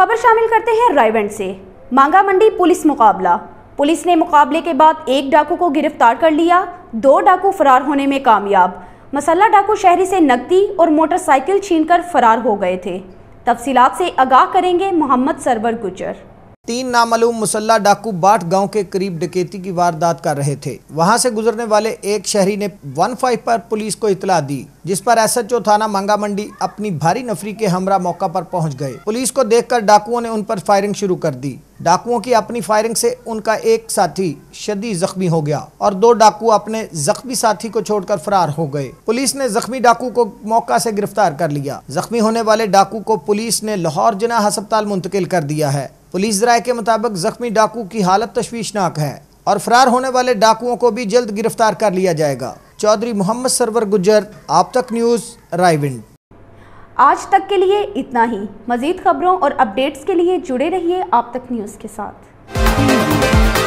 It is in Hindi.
खबर शामिल करते हैं रायवंड से मांगा मंडी पुलिस मुकाबला पुलिस ने मुकाबले के बाद एक डाकू को गिरफ्तार कर लिया दो डाकू फरार होने में कामयाब मसल्ला डाकू शहरी से नकदी और मोटरसाइकिल छीनकर फरार हो गए थे तफसीलात से आगाह करेंगे मोहम्मद सरवर गुजर तीन नामालूम मुसल्ला डाकू बाट गांव के करीब डकैती की वारदात कर रहे थे वहां से गुजरने वाले एक शहरी ने वन फाइव पर पुलिस को इतला दी जिस पर एस एच थाना मंगा मंडी अपनी भारी नफरी के हमरा मौका पर पहुंच गए पुलिस को देखकर डाकुओं ने उन पर फायरिंग शुरू कर दी डाकुओं की अपनी फायरिंग से उनका एक साथी शदी जख्मी हो गया और दो डाकू अपने जख्मी साथी को छोड़कर फरार हो गए पुलिस ने जख्मी डाकू को मौका से गिरफ्तार कर लिया जख्मी होने वाले डाकू को पुलिस ने लाहौर जिना अस्पताल मुंतकिल कर दिया है पुलिस जराए के मुताबिक ज़ख्मी डाकू की हालत तश्वीशनाक है और फरार होने वाले डाकुओं को भी जल्द गिरफ्तार कर लिया जाएगा चौधरी मोहम्मद सरवर गुजर आप तक न्यूज़ रायविंड आज तक के लिए इतना ही मज़ीद खबरों और अपडेट्स के लिए जुड़े रहिए आप तक न्यूज़ के साथ